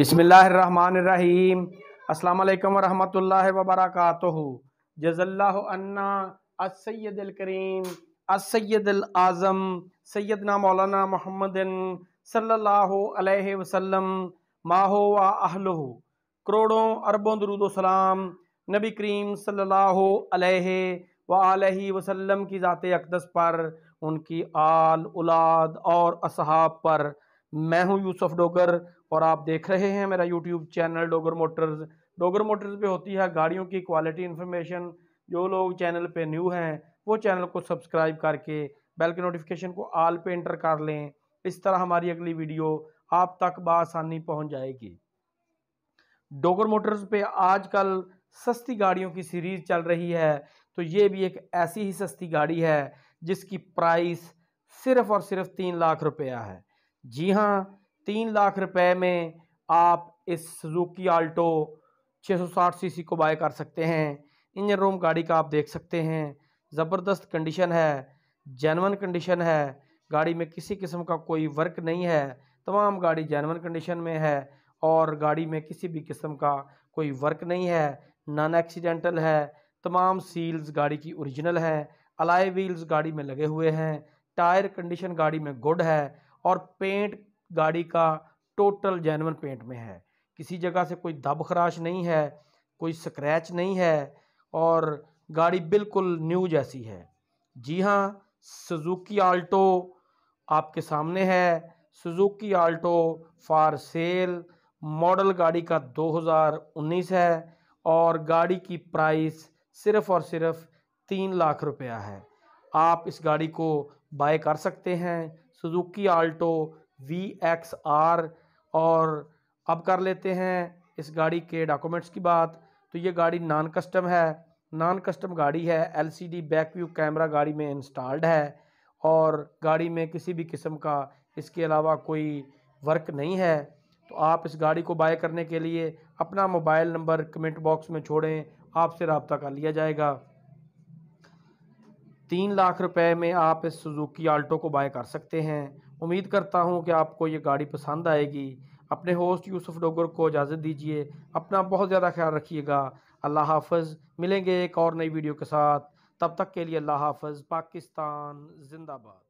बिसमीम अल्लाम वरहमल वबरक जजल्ला असैदलकरीम असैदलाज़म सैदना मौलाना मोहम्मद सल्लल्लाहु अलैहि वसल्लम माहो व अहलो करोड़ों अरबों दरुदोसलाम नबी करीम सल्लल्लाहु अलैहि व वसल्लम की ज़ात अकदस पर उनकी आल उलाद और असहाब पर मैं हूँ यूसुफ डोगर और आप देख रहे हैं मेरा YouTube channel Dogar motors Dogar motors पे होती है गाड़ियों की क्वालिटी इन्फॉर्मेशन जो लोग चैनल पे न्यू हैं वो चैनल को सब्सक्राइब करके बेल के नोटिफिकेशन को आल पे इंटर कर लें इस तरह हमारी अगली वीडियो आप तक बसानी पहुँच जाएगी डोगर मोटर्स पे आजकल सस्ती गाड़ियों की सीरीज़ चल रही है तो ये भी एक ऐसी ही सस्ती गाड़ी है जिसकी प्राइस सिर्फ़ और सिर्फ तीन लाख रुपया है जी हाँ तीन लाख रुपए में आप इस सुजुकी आल्टो 660 सीसी को बाय कर सकते हैं इंजन रूम गाड़ी का आप देख सकते हैं ज़बरदस्त कंडीशन है जैनवन कंडीशन है गाड़ी में किसी किस्म का कोई वर्क नहीं है तमाम गाड़ी जैनवन कंडीशन में है और गाड़ी में किसी भी किस्म का कोई वर्क नहीं है नॉन एक्सीडेंटल है तमाम सील्स गाड़ी की ओरिजिनल है अलाई व्हील्स गाड़ी में लगे हुए हैं टायर कंडीशन गाड़ी में गुड है और पेंट गाड़ी का टोटल जैनवन पेंट में है किसी जगह से कोई दब खराश नहीं है कोई स्क्रैच नहीं है और गाड़ी बिल्कुल न्यू जैसी है जी हाँ सुजुकी आल्टो आपके सामने है Suzuki Alto for sale model गाड़ी का 2019 है और गाड़ी की प्राइस सिर्फ़ और सिर्फ तीन लाख रुपया है आप इस गाड़ी को बाय कर सकते हैं Suzuki Alto V X R और अब कर लेते हैं इस गाड़ी के डॉक्यूमेंट्स की बात तो ये गाड़ी नॉन कस्टम है नॉन कस्टम गाड़ी है एलसीडी बैक व्यू कैमरा गाड़ी में इंस्टॉल्ड है और गाड़ी में किसी भी किस्म का इसके अलावा कोई वर्क नहीं है तो आप इस गाड़ी को बाय करने के लिए अपना मोबाइल नंबर कमेंट बॉक्स में छोड़ें आपसे रबता कर लिया जाएगा तीन लाख रुपए में आप इस सुजुकी आल्टो को बाय कर सकते हैं उम्मीद करता हूँ कि आपको ये गाड़ी पसंद आएगी अपने होस्ट यूसुफ डोगर को इजाज़त दीजिए अपना बहुत ज़्यादा ख्याल रखिएगा अल्लाह हाफज मिलेंगे एक और नई वीडियो के साथ तब तक के लिए अल्लाह हाफज पाकिस्तान जिंदाबाद